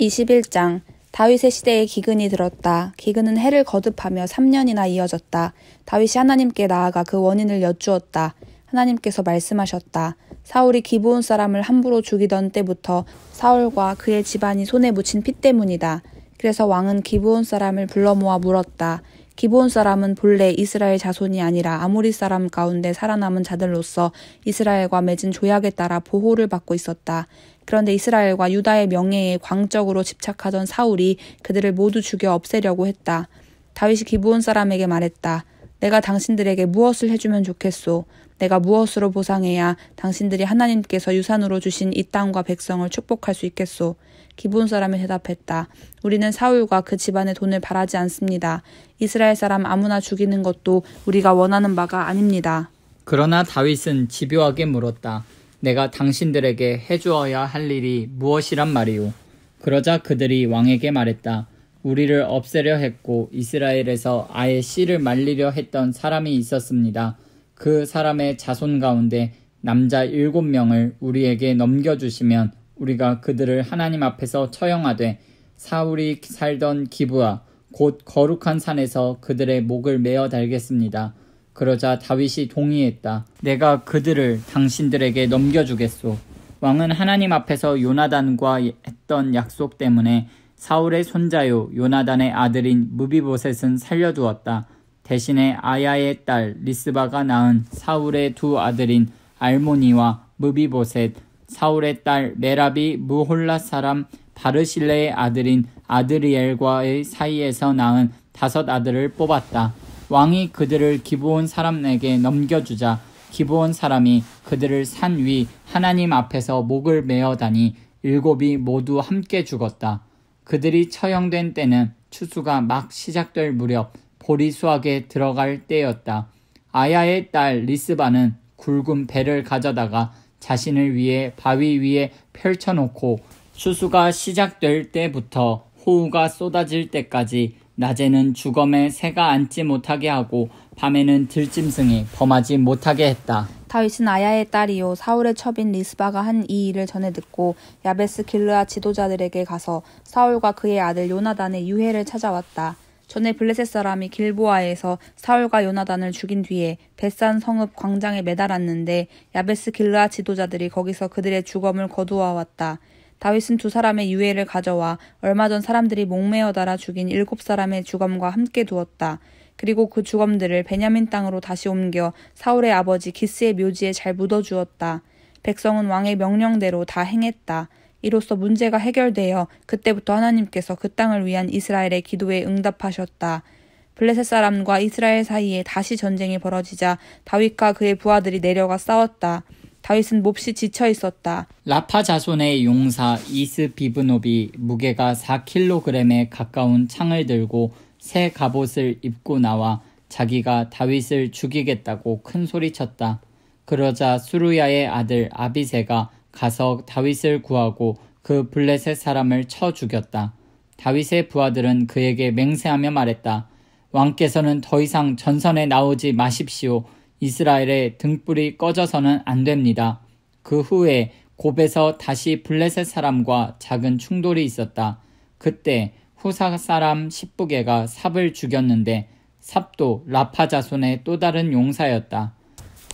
21장 다윗의 시대에 기근이 들었다. 기근은 해를 거듭하며 3년이나 이어졌다. 다윗이 하나님께 나아가 그 원인을 여쭈었다. 하나님께서 말씀하셨다. 사울이 기부온 사람을 함부로 죽이던 때부터 사울과 그의 집안이 손에 묻힌 피 때문이다. 그래서 왕은 기부온 사람을 불러 모아 물었다. 기브온 사람은 본래 이스라엘 자손이 아니라 아모리 사람 가운데 살아남은 자들로서 이스라엘과 맺은 조약에 따라 보호를 받고 있었다. 그런데 이스라엘과 유다의 명예에 광적으로 집착하던 사울이 그들을 모두 죽여 없애려고 했다. 다윗이 기부온 사람에게 말했다. 내가 당신들에게 무엇을 해주면 좋겠소? 내가 무엇으로 보상해야 당신들이 하나님께서 유산으로 주신 이 땅과 백성을 축복할 수 있겠소? 기본 사람이 대답했다. 우리는 사울과 그 집안의 돈을 바라지 않습니다. 이스라엘 사람 아무나 죽이는 것도 우리가 원하는 바가 아닙니다. 그러나 다윗은 집요하게 물었다. 내가 당신들에게 해주어야 할 일이 무엇이란 말이오? 그러자 그들이 왕에게 말했다. 우리를 없애려 했고 이스라엘에서 아예 씨를 말리려 했던 사람이 있었습니다. 그 사람의 자손 가운데 남자 일곱 명을 우리에게 넘겨주시면 우리가 그들을 하나님 앞에서 처형하되 사울이 살던 기부와곧 거룩한 산에서 그들의 목을 메어 달겠습니다. 그러자 다윗이 동의했다. 내가 그들을 당신들에게 넘겨주겠소. 왕은 하나님 앞에서 요나단과 했던 약속 때문에 사울의 손자요 요나단의 아들인 무비보셋은 살려두었다. 대신에 아야의 딸 리스바가 낳은 사울의 두 아들인 알모니와 무비보셋, 사울의 딸 메라비 무홀라 사람 바르실레의 아들인 아드리엘과의 사이에서 낳은 다섯 아들을 뽑았다. 왕이 그들을 기부온 사람에게 넘겨주자 기부온 사람이 그들을 산 위 하나님 앞에서 목을 메어다니 일곱이 모두 함께 죽었다. 그들이 처형된 때는 추수가 막 시작될 무렵 보리수학에 들어갈 때였다. 아야의 딸 리스바는 굵은 배를 가져다가 자신을 위해 바위 위에 펼쳐놓고 추수가 시작될 때부터 호우가 쏟아질 때까지 낮에는 주검에 새가 앉지 못하게 하고 밤에는 들짐승이 범하지 못하게 했다. 다윗은 아야의 딸이요 사울의 첩인 리스바가 한 이 일을 전해 듣고 야베스 길르아 지도자들에게 가서 사울과 그의 아들 요나단의 유해를 찾아왔다. 전에 블레셋 사람이 길보아에서 사울과 요나단을 죽인 뒤에 벳산 성읍 광장에 매달았는데 야베스 길르아 지도자들이 거기서 그들의 죽음을 거두어 왔다. 다윗은 두 사람의 유해를 가져와 얼마 전 사람들이 목매어 달아 죽인 일곱 사람의 죽음과 함께 두었다. 그리고 그 주검들을 베냐민 땅으로 다시 옮겨 사울의 아버지 기스의 묘지에 잘 묻어주었다. 백성은 왕의 명령대로 다 행했다. 이로써 문제가 해결되어 그때부터 하나님께서 그 땅을 위한 이스라엘의 기도에 응답하셨다. 블레셋 사람과 이스라엘 사이에 다시 전쟁이 벌어지자 다윗과 그의 부하들이 내려가 싸웠다. 다윗은 몹시 지쳐 있었다. 라파 자손의 용사 이스 비브노비 무게가 4kg에 가까운 창을 들고 새 갑옷을 입고 나와 자기가 다윗을 죽이겠다고 큰 소리쳤다. 그러자 수루야의 아들 아비세가 가서 다윗을 구하고 그 블레셋 사람을 쳐 죽였다. 다윗의 부하들은 그에게 맹세하며 말했다. 왕께서는 더 이상 전선에 나오지 마십시오. 이스라엘의 등불이 꺼져서는 안 됩니다. 그 후에 곱에서 다시 블레셋 사람과 작은 충돌이 있었다. 그때 후사 사람 십부개가 삽을 죽였는데 삽도 라파자손의 또 다른 용사였다.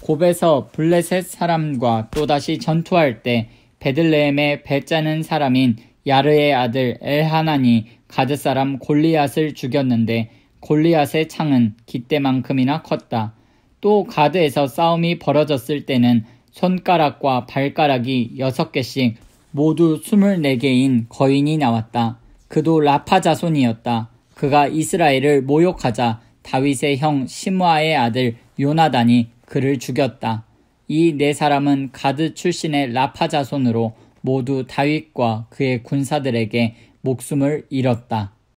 곱에서 블레셋 사람과 또다시 전투할 때 베들레헴의 배 짜는 사람인 야르의 아들 엘하난이 가드 사람 골리앗을 죽였는데 골리앗의 창은 기때만큼이나 컸다. 또 가드에서 싸움이 벌어졌을 때는 손가락과 발가락이 6개씩 모두 24개인 거인이 나왔다. 그도 라파 자손이었다. 그가 이스라엘을 모욕하자 다윗의 형 시므아의 아들 요나단이 그를 죽였다. 이 네 사람은 가드 출신의 라파 자손으로 모두 다윗과 그의 군사들에게 목숨을 잃었다.